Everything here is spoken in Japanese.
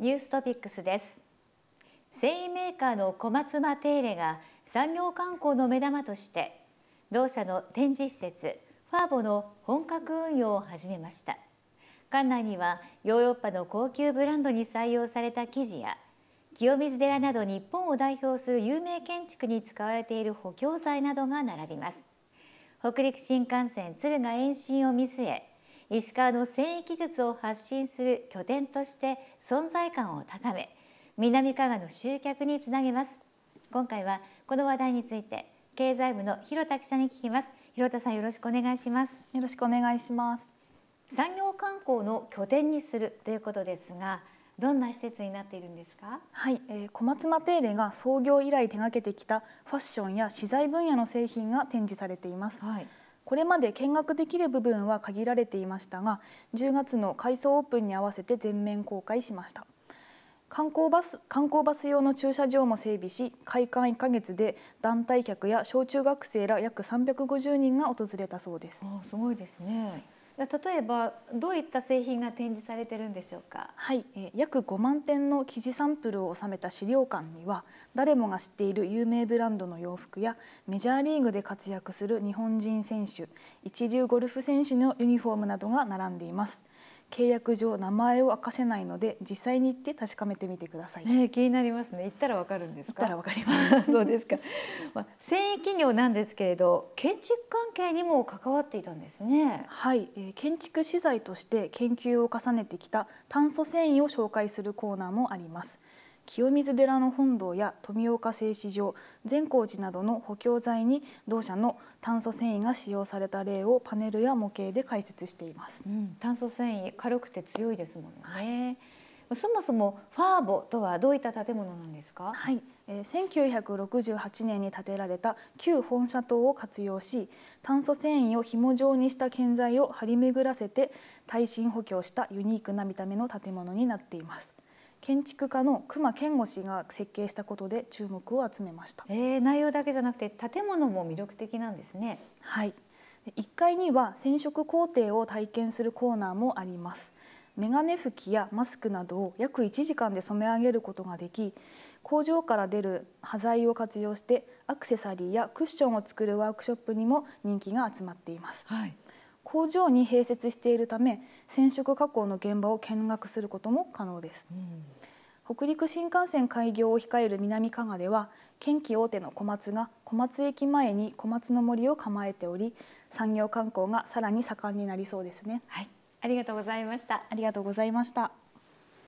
ニューストピックスです繊維メーカーの小松間手入れが産業観光の目玉として同社の展示施設ファーボの本格運用を始めました館内にはヨーロッパの高級ブランドに採用された生地や清水寺など日本を代表する有名建築に使われている補強材などが並びます北陸新幹線敦賀延伸を見据え石川の繊維技術を発信する拠点として存在感を高め南加賀の集客につなげます今回はこの話題について経済部の広田記者に聞きます広田さんよろしくお願いしますよろしくお願いします産業観光の拠点にするということですがどんな施設になっているんですかはい、えー、小松間テーレが創業以来手掛けてきたファッションや資材分野の製品が展示されています、はい、これまで見学できる部分は限られていましたが10月の改装オープンに合わせて全面公開しました観光バス観光バス用の駐車場も整備し開館1か月で団体客や小中学生ら約350人が訪れたそうですすごいですね、はい例えばどういった製品が展示されてるんでしょうか。はい、えー、約5万点の生地サンプルを収めた資料館には誰もが知っている有名ブランドの洋服やメジャーリーグで活躍する日本人選手、一流ゴルフ選手のユニフォームなどが並んでいます。契約上名前を明かせないので実際に行って確かめてみてください。ね、気になりますね。行ったらわかるんですか。行ったらわかります。そうですか。まあ、繊維企業なんですけれど、建築関係にも関わっていたんですね。はい、えー、建築資材として研究を重ねてきた炭素繊維を紹介するコーナーもあります。清水寺の本堂や富岡製糸場善光寺などの補強材に同社の炭素繊維が使用された例をパネルや模型で解説しています、うん、炭素繊維軽くて強いですもんね、はい、そもそもファーボとはどういった建物なんですかはい1968年に建てられた旧本社棟を活用し炭素繊維を紐状にした建材を張り巡らせて耐震補強したユニークな見た目の建物になっています。建築家の隈研吾氏が設計したことで注目を集めました、えー、内容だけじゃなくて建物も魅力的なんですねはい1階には染色工程を体験するコーナーもありますメガネ拭きやマスクなどを約1時間で染め上げることができ工場から出る端材を活用してアクセサリーやクッションを作るワークショップにも人気が集まっています、はい工場に併設しているため染色加工の現場を見学することも可能です、うん、北陸新幹線開業を控える南加賀では県機大手の小松が小松駅前に小松の森を構えており産業観光がさらに盛んになりそうですねはい、ありがとうございましたありがとうございました